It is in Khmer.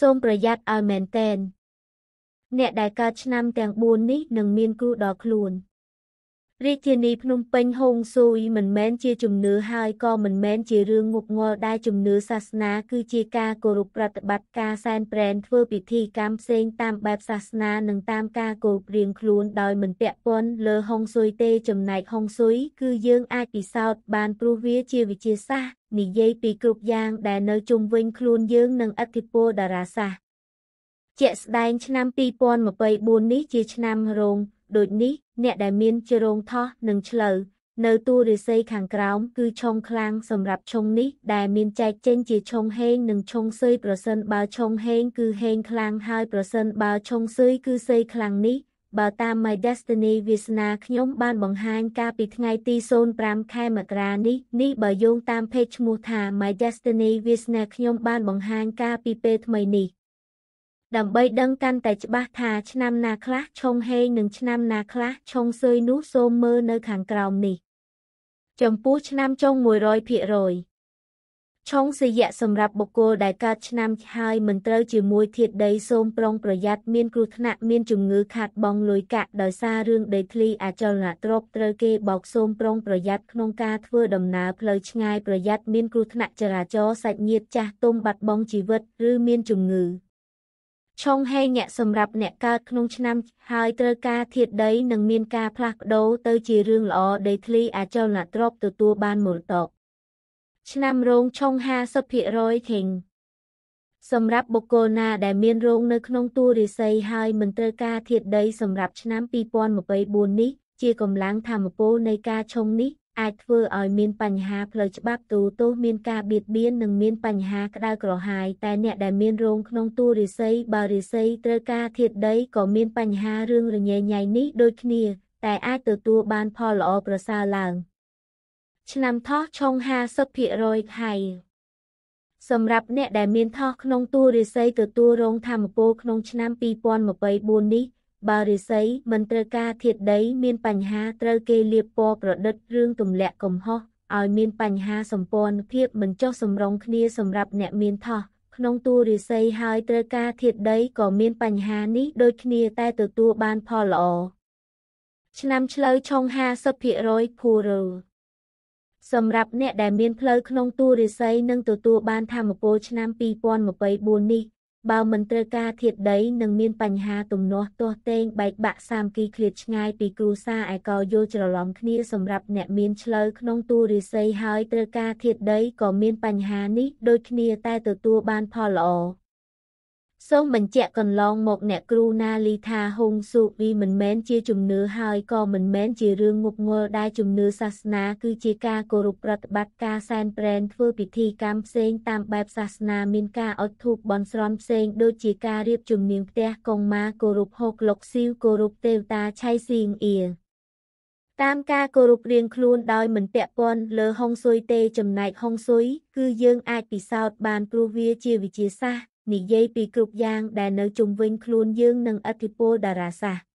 សូមប្រយ័ត្នឲ្យមែនទែនអ្នកដែលកើតឆ្នាំទាំង4នេះនឹងមានគ្រោះដល់ខ្លួន។រាជធានីភ្នំពេញហូងស៊ុយមិនមែនជាជំនឿហើយក៏មិនមែនជារឿងងប់ងល់ដែរជំនឿសាសនាគឺជាការគោរពប្រតិបត្តិការសែនព្រេនធ្វើពិធីកម្មផ្សេងតាមបែបសាសនានិងតាមការគោរពរៀងខ្លួនដោយមិនពាក់ព័ន្ធលើហុងស៊ុយទេចំណែកហុងស៊ុយគឺយើងអាចពិសោធន៍បានព្រោះវាជាវិជាសាស្ត្រនិយាយពីគ្រប់យ៉ាងដែលនៅជុំវិញខ្លួនយើងនិងឥទ្ធិពលតារាសាស្ត្រជាក់ស្ដែងឆ្នាំ2024នេះជាឆ្នាំរោងដូចនេះអ្នកដែល មានជ្រងថោះនិងឆ្លូវនៅទូរិស័យខាងក្រោម គឺឆុងខ្លាំងសម្រាប់ឆុងនេះដែលមានចែកចេញជាឆុងហេងនិងឆុងស៊ុយប្រសិនបើឆុងហេង គឺហេងខ្លាំងហើយប្រសិនបើឆុងស៊ុយគឺស៊ុយខ្លាំងនេះបើតាម My Destiny វាសនាខ្ញុំ បានបង្ហាញកាលពីថ្ងៃទី05ខែមករានេះនេះបើយោងតាម page ឈ្មោះថា My Destiny វាសនាខ្ញុំ បានបង្ហាញកាលពីពេលថ្មីនេះដើម្បីដឹងកាន់តែច្បាស់ថាឆ្នាំណាខ្លះឆុងហេងនិងឆ្នាំណាខ្លះឆុងស៊ុយនោះសូមមើលនៅខាងក្រោមនេះចំពោះឆ្នាំចុង100%ឆុងសយៈសម្រាប់បុគ្គលដែលកើតឆ្នាំហើយមិនត្រូវជាមួយធាតដីសូមប្រុងប្រយ័ត្នមានគ្រោះថ្នាក់មានជំងឺខាតបង់លុយកាក់ដោយសាររឿងដីធ្លីអចលនទ្រព្យត្រូវគេបោកសូមប្រុងប្រយ័ត្នក្នុងការធ្វើដំណើរផ្លូវឆ្ងាយប្រយ័ត្នមានគ្រោះថ្នាក់ចរាចរណ៍សាច់ញាតិចាស់ទុំបាត់បង់ជីវិតឬមានជំងឺឆុងហេញៈសម្រាប់អ្នកកើតក្នុងឆ្នាំហើយត្រូវការធាតដីនិងមានការផ្លាស់ប្ដូរទៅជារឿងល្អដីធ្លីអាចលនៈទ្របទទួលបានមូលតកឆ្នាំរោងឆុង50%ធេងសម្រាប់បុគ្គលណាដែលមានរោងនៅក្នុងទូរិស័យហើយមិនត្រូវការធាតដីសម្រាប់ឆ្នាំ2024នេះជាកម្លាំងធម្មពលនៃការឆុងនេះអាចធ្វើឲ្យមានបញ្ហាផ្លូវច្បាប់ទូទោសមានការបៀតបៀននិង មានបញ្ហាក្តៅក្រហាយតែអ្នកដែលមានរោងក្នុងទូរិស័យបើរិស័យត្រូវការធាតដីក៏មានបញ្ហារឿងរញ៉េញ៉ៃនេះដូចគ្នា តែអាចទទួលបានផលល្អប្រសើរឡើង ឆ្នាំថោះឆុង50%ហើយសម្រាប់អ្នកដែលមានថោះក្នុងទូរិស័យទទួលរងធម្មពលក្នុង ឆ្នាំ2024នេះបើរាសីមិនត្រូវការធាតដីមានបញ្ហាត្រូវគេលៀបពណ៌ប្រឌិត រឿងទម្លាក់កំហុសឲ្យមាន បញ្ហាសម្ព័ន្ធភាពមិនចុះសម្រុងគ្នាសម្រាប់អ្នកមានថោះក្នុងតួរាសីហើយត្រូវការធាតដីក៏មានបញ្ហានេះដូចគ្នាតែទទួលបានផលល្អឆ្នាំឆ្លូវឆុង50%ភូរលសម្រាប់អ្នកដែលមានផ្លូវក្នុងតួរាសីនឹងទទួលបានធម្មពលឆ្នាំ2024នេះបើមិនត្រូវការធាតដីនឹងមានបញ្ហាទំនាស់ទាស់ទែងបែកបាក់សាមគ្គីឃ្លាតឆ្ងាយពីគ្រួសារឯក៏យល់ច្រឡំគ្នាសម្រាប់អ្នក មានឆ្លូវក្នុងទូរិស័យហើយត្រូវការធាតដីក៏មានបញ្ហានេះដូចគ្នាតែទទួលបាន ផលល្អសូមបញ្ជាក់កន្លងមកអ្នកគ្រូណាលីថាហុងស៊ូវីមិនមែនជាជំនឿហើយក៏មិនមែនជារឿងងប់ងល់ដែលជំនឿសាសនាគឺជាការគោរពប្រតិបត្តិការសែនព្រេនធ្វើពិធីកម្មផ្សេងតាមបែបសាសនាមានការអុជធូបបន់ស្រន់ផ្សេងដូចជាការរៀបជំនាញផ្ទះកងម៉ាគោរពហូកលុកស៊ីវគោរពទេវតាឆៃស៊ីងអៀតាមការគោរពរៀងខ្លួនដោយមិនពាក់ព័ន្ធលើហុងស៊ុយទេចំណែកហុងស៊ុយគឺយើងអាចពិសោធន៍បានព្រោះវាជាវិជាសាស្ត្រនិយាយពីគ្រប់យ៉ាងដែលនៅជុំវិញខ្លួនយើងនឹងអធិពលតារាសាស្ត្រ